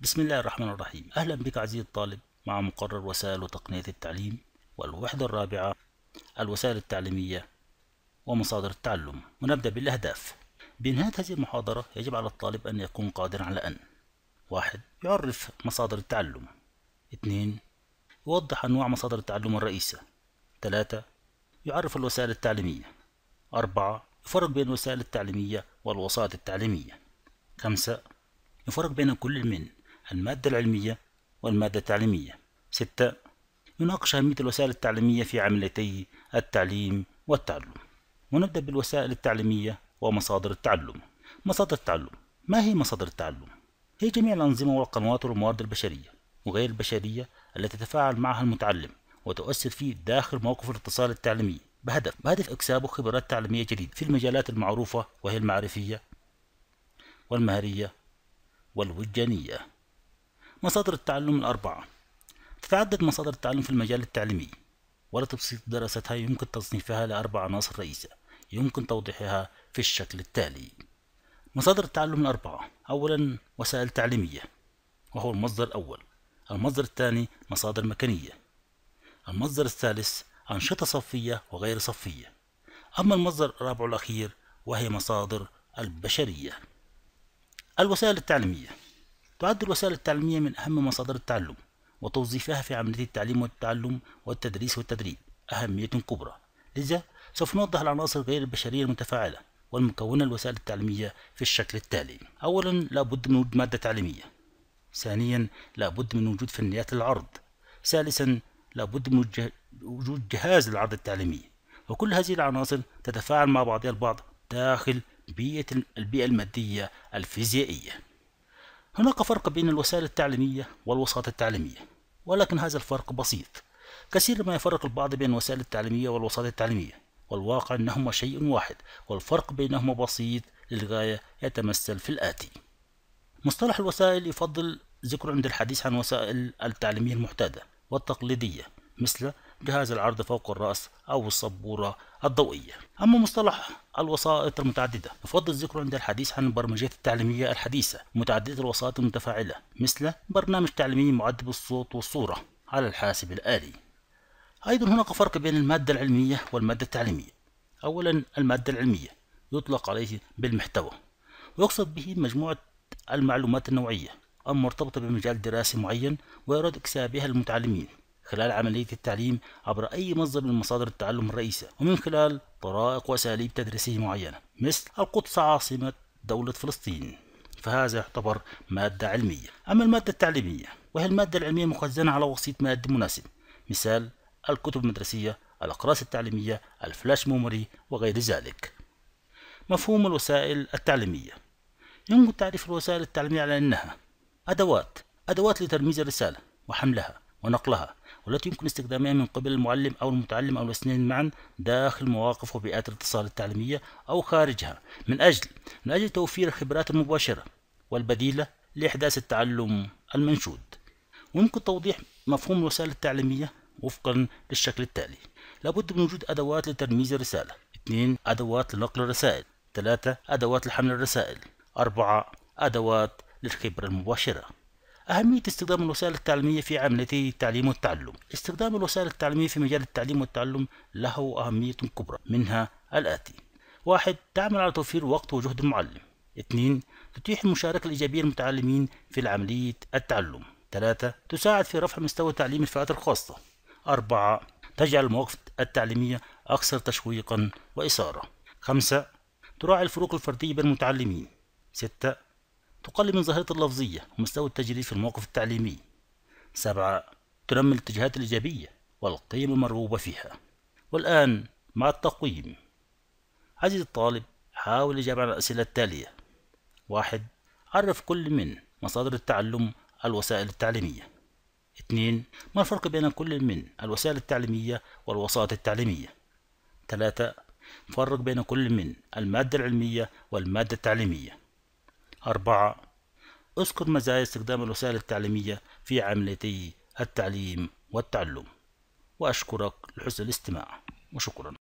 بسم الله الرحمن الرحيم أهلا بك عزيزي الطالب مع مقرر وسائل وتقنية التعليم والوحدة الرابعة الوسائل التعليمية ومصادر التعلم ونبدأ بالأهداف بنهاية هذه المحاضرة يجب على الطالب أن يكون قادرا على أن واحد يعرف مصادر التعلم اثنين يوضح أنواع مصادر التعلم الرئيسة ثلاثة يعرف الوسائل التعليمية أربعة يفرق بين الوسائل التعليمية والوسائط التعليمية خمسة يفرق بين كل من المادة العلمية والمادة التعليمية ستة يناقش أهمية الوسائل التعليمية في عمليتي التعليم والتعلم ونبدأ بالوسائل التعليمية ومصادر التعلم مصادر التعلم ما هي مصادر التعلم؟ هي جميع الأنظمة والقنوات والموارد البشرية وغير البشرية التي تتفاعل معها المتعلم وتؤثر فيه داخل موقف الاتصال التعليمي بهدف بهدف إكسابه خبرات تعليمية جديدة في المجالات المعروفة وهي المعرفية والمهرية والوجدانية مصادر التعلم الأربعة تتعدد مصادر التعلم في المجال التعليمي ولا تبسيط دراستها يمكن تصنيفها لأربع عناصر رئيسة يمكن توضيحها في الشكل التالي مصادر التعلم الأربعة أولا وسائل تعليمية وهو المصدر الأول المصدر الثاني مصادر مكانية المصدر الثالث أنشطة صفية وغير صفية أما المصدر الرابع الأخير وهي مصادر البشرية الوسائل التعليمية تعد الوسائل التعليمية من أهم مصادر التعلم وتوظيفها في عملية التعليم والتعلم والتدريس والتدريب أهمية كبرى لذا سوف نوضح العناصر غير البشرية المتفاعلة والمكونة الوسائل التعليمية في الشكل التالي أولا لابد من وجود مادة تعليمية ثانيا لابد من وجود فنيات العرض ثالثا لابد من وجود جهاز العرض التعليمي وكل هذه العناصر تتفاعل مع بعضها البعض داخل بيئة البيئة المادية الفيزيائية هناك فرق بين الوسائل التعليمية والوساطة التعليمية ولكن هذا الفرق بسيط كثير ما يفرق البعض بين الوسائل التعليمية والوساطة التعليمية والواقع أنهما شيء واحد والفرق بينهما بسيط للغاية يتمثل في الآتي مصطلح الوسائل يفضل ذكره عند الحديث عن وسائل التعليمية المعتادة والتقليدية مثل جهاز العرض فوق الرأس أو السبورة الضوئية أما مصطلح الوسائط المتعددة يفضل ذكره عند الحديث عن البرمجيات التعليمية الحديثة متعددة الوسائط المتفاعلة مثل برنامج تعليمي معد الصوت والصورة على الحاسب الآلي أيضا هناك فرق بين المادة العلمية والمادة التعليمية أولا المادة العلمية يطلق عليه بالمحتوى ويقصد به مجموعة المعلومات النوعية المرتبطة بمجال دراسي معين ويراد إكسابها المتعلمين خلال عملية التعليم عبر أي مصدر من مصادر التعلم الرئيسة ومن خلال طرائق وأساليب تدريسية معينة مثل القدس عاصمة دولة فلسطين فهذا يعتبر مادة علمية أما المادة التعليمية وهي المادة العلمية مخزنة على وسيط مادي مناسب مثال الكتب المدرسية الأقراص التعليمية الفلاش ميموري وغير ذلك مفهوم الوسائل التعليمية يمكن تعريف الوسائل التعليمية على أنها أدوات أدوات لترميز الرسالة وحملها ونقلها والتي يمكن استخدامها من قبل المعلم أو المتعلم أو الاثنين معا داخل مواقف وبيئات الاتصال التعليمية أو خارجها من أجل من أجل توفير الخبرات المباشرة والبديلة لإحداث التعلم المنشود ويمكن توضيح مفهوم الوسائل التعليمية وفقا للشكل التالي لابد من وجود أدوات لترميز الرسالة 2 أدوات لنقل الرسائل 3 أدوات لحمل الرسائل 4 أدوات للخبرة المباشرة أهمية استخدام الوسائل التعليمية في عملية التعليم والتعلم استخدام الوسائل التعليمية في مجال التعليم والتعلم له أهمية كبرى منها الآتي واحد تعمل على توفير وقت وجهد المعلم اثنين تتيح المشاركة الإيجابية للمتعلمين في عملية التعلم ثلاثة تساعد في رفع مستوى تعليم الفئات الخاصة أربعة تجعل المواقف التعليمية أكثر تشويقا وإثارة خمسة تراعي الفروق الفردية بين المتعلمين ستة تقلل من ظاهرة اللفظية ومستوى التجريد في الموقف التعليمي. سبعة تنمي الاتجاهات الإيجابية والقيم المرغوبة فيها. والآن مع التقويم. عزيزي الطالب حاول الإجابة على الأسئلة التالية. واحد عرف كل من مصادر التعلم الوسائل التعليمية. اثنين ما الفرق بين كل من الوسائل التعليمية والوسائط التعليمية؟ ثلاثة فرق بين كل من المادة العلمية والمادة التعليمية أربعة اذكر مزايا استخدام الوسائل التعليمية في عمليتي التعليم والتعلم وأشكرك لحسن الاستماع وشكرا